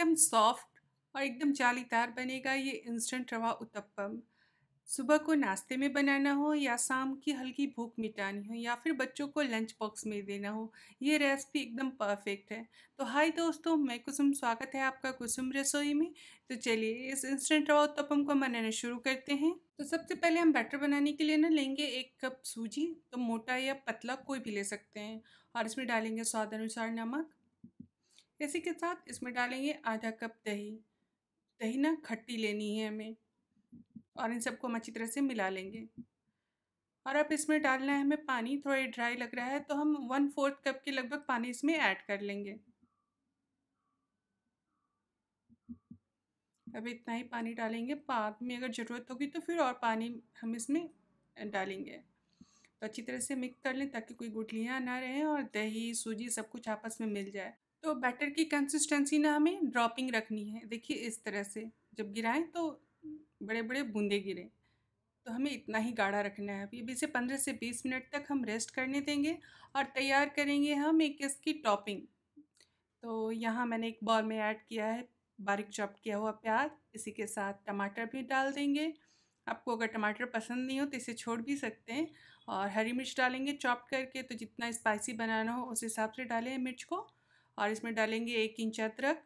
एकदम सॉफ्ट और एकदम जालीदार बनेगा ये इंस्टेंट रवा उत्तपम सुबह को नाश्ते में बनाना हो या शाम की हल्की भूख मिटानी हो या फिर बच्चों को लंच बॉक्स में देना हो ये रेसिपी एकदम परफेक्ट है तो हाय दोस्तों मैं कुसुम स्वागत है आपका कुसुम रसोई में तो चलिए इस इंस्टेंट रवा उत्तपम को बनाना शुरू करते हैं तो सबसे पहले हम बैटर बनाने के लिए ना लेंगे एक कप सूजी तो मोटा या पतला कोई भी ले सकते हैं और इसमें डालेंगे स्वाद अनुसार नमक इसी के साथ इसमें डालेंगे आधा कप दही दही ना खट्टी लेनी है हमें और इन सबको हम अच्छी तरह से मिला लेंगे और अब इसमें डालना है हमें पानी थोड़ा ड्राई लग रहा है तो हम वन फोर्थ कप के लगभग पानी इसमें ऐड कर लेंगे अब इतना ही पानी डालेंगे बाद में अगर ज़रूरत होगी तो फिर और पानी हम इसमें डालेंगे तो अच्छी तरह से मिक्स कर लें ताकि कोई गुटलियाँ ना रहें और दही सूजी सब कुछ आपस में मिल जाए तो बैटर की कंसिस्टेंसी ना हमें ड्रॉपिंग रखनी है देखिए इस तरह से जब गिराएं तो बड़े बड़े बूंदे गिरें तो हमें इतना ही गाढ़ा रखना है अभी इसे पंद्रह से बीस मिनट तक हम रेस्ट करने देंगे और तैयार करेंगे हम एक इसकी टॉपिंग तो यहाँ मैंने एक बॉल में ऐड किया है बारीक चॉप किया हुआ प्याज इसी के साथ टमाटर भी डाल देंगे आपको अगर टमाटर पसंद नहीं हो तो इसे छोड़ भी सकते हैं और हरी मिर्च डालेंगे चॉप करके तो जितना स्पाइसी बनाना हो उस हिसाब से डालें मिर्च को और इसमें डालेंगे एक इंच अदरक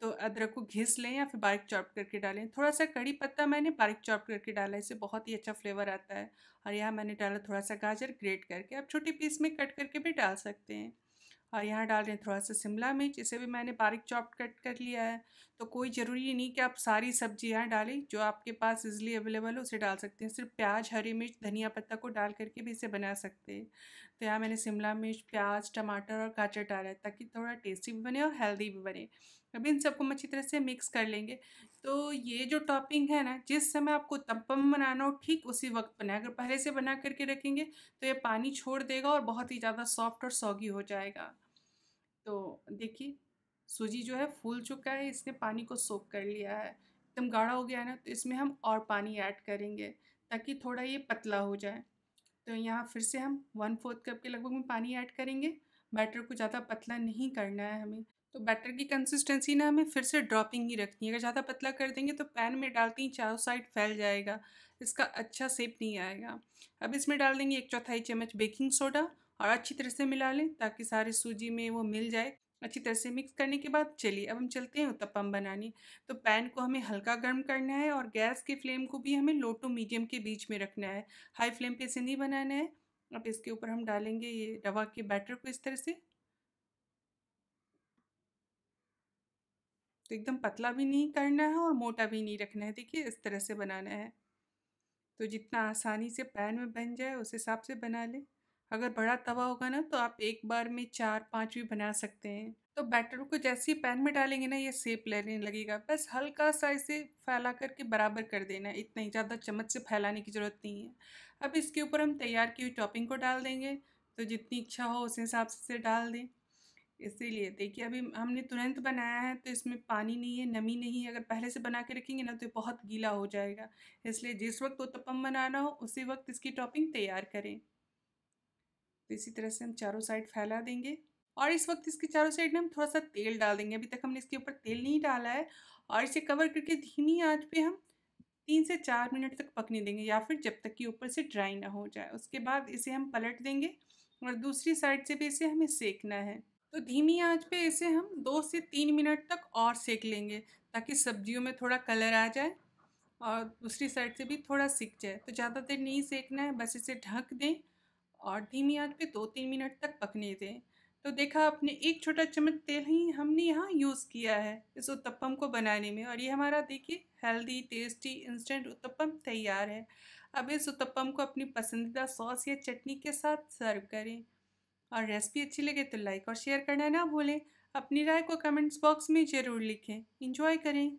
तो अदरक को घिस लें या फिर बारीक चॉप करके डालें थोड़ा सा कड़ी पत्ता मैंने बारीक चॉप करके डाला इससे बहुत ही अच्छा फ्लेवर आता है और यहाँ मैंने डाला थोड़ा सा गाजर ग्रेट करके आप छोटे पीस में कट करके भी डाल सकते हैं और यहाँ डाल रहे हैं थोड़ा सा शिमला मिर्च इसे भी मैंने बारीक चॉप कट कर लिया है तो कोई ज़रूरी नहीं कि आप सारी सब्जी यहाँ डालें जो आपके पास इजली अवेलेबल हो उसे डाल सकते हैं सिर्फ प्याज हरी मिर्च धनिया पत्ता को डाल करके भी इसे बना सकते हैं तो यहाँ मैंने शिमला मिर्च प्याज टमाटर और गाजर डाला है ताकि थोड़ा टेस्टी भी बने और हेल्दी भी बने अब इन सबको हम अच्छी तरह से मिक्स कर लेंगे तो ये जो टॉपिंग है ना जिस समय आपको तपम बनाना हो ठीक उसी वक्त बनाए अगर पहले से बना करके रखेंगे तो ये पानी छोड़ देगा और बहुत ही ज़्यादा सॉफ्ट और सॉगी हो जाएगा तो देखिए सूजी जो है फूल चुका है इसने पानी को सोख कर लिया है एकदम गाढ़ा हो गया है ना तो इसमें हम और पानी ऐड करेंगे ताकि थोड़ा ये पतला हो जाए तो यहाँ फिर से हम वन फोर्थ कप के लगभग में पानी ऐड करेंगे बैटर को ज़्यादा पतला नहीं करना है हमें तो बैटर की कंसिस्टेंसी ना हमें फिर से ड्रॉपिंग ही रखनी है अगर ज़्यादा पतला कर देंगे तो पैन में डालते ही चारों साइड फैल जाएगा इसका अच्छा सेप नहीं आएगा अब इसमें डाल देंगे एक चौथाई चम्मच बेकिंग सोडा और अच्छी तरह से मिला लें ताकि सारी सूजी में वो मिल जाए अच्छी तरह से मिक्स करने के बाद चलिए अब हम चलते हैं उत्तपम बनाने तो पैन को हमें हल्का गर्म करना है और गैस के फ्लेम को भी हमें लो टू मीडियम के बीच में रखना है हाई फ्लेम पे इसे नहीं बनाना है अब इसके ऊपर हम डालेंगे ये रवा के बैटर को इस तरह से तो एकदम पतला भी नहीं करना है और मोटा भी नहीं रखना है देखिए इस तरह से बनाना है तो जितना आसानी से पैन में बन जाए उस हिसाब से बना लें अगर बड़ा तवा होगा ना तो आप एक बार में चार पाँच भी बना सकते हैं तो बैटर को जैसे ही पैन में डालेंगे ना ये सेप लेने लगेगा बस हल्का सा इसे फैला करके बराबर कर देना है इतना ही ज़्यादा चम्मच से फैलाने की ज़रूरत नहीं है अब इसके ऊपर हम तैयार की हुई टॉपिंग को डाल देंगे तो जितनी इच्छा हो उस हिसाब से डाल दें इसीलिए देखिए अभी हमने तुरंत बनाया है तो इसमें पानी नहीं है नमी नहीं है अगर पहले से बना के रखेंगे ना तो ये बहुत गीला हो जाएगा इसलिए जिस वक्त उत्तपम बनाना हो उसी वक्त इसकी टॉपिंग तैयार करें तो इसी तरह से हम चारों साइड फैला देंगे और इस वक्त इसके चारों साइड में हम थोड़ा सा तेल डाल देंगे अभी तक हमने इसके ऊपर तेल नहीं डाला है और इसे कवर करके धीमी आँच पर हम तीन से चार मिनट तक पकने देंगे या फिर जब तक कि ऊपर से ड्राई ना हो जाए उसके बाद इसे हम पलट देंगे और दूसरी साइड से भी इसे हमें सेकना है तो धीमी आंच पे इसे हम दो से तीन मिनट तक और सेक लेंगे ताकि सब्जियों में थोड़ा कलर आ जाए और दूसरी साइड से भी थोड़ा सिक जाए तो ज़्यादा देर नहीं सेकना है बस इसे ढक दें और धीमी आंच पे दो तीन मिनट तक पकने दें तो देखा आपने एक छोटा चम्मच तेल ही हमने यहाँ यूज़ किया है इस उत्तपम को बनाने में और ये हमारा देखिए हेल्दी टेस्टी इंस्टेंट उत्तपम तैयार है अब इस उत्तपम को अपनी पसंदीदा सॉस या चटनी के साथ सर्व करें और रेसिपी अच्छी लगे तो लाइक और शेयर करना ना भूलें अपनी राय को कमेंट्स बॉक्स में ज़रूर लिखें इंजॉय करें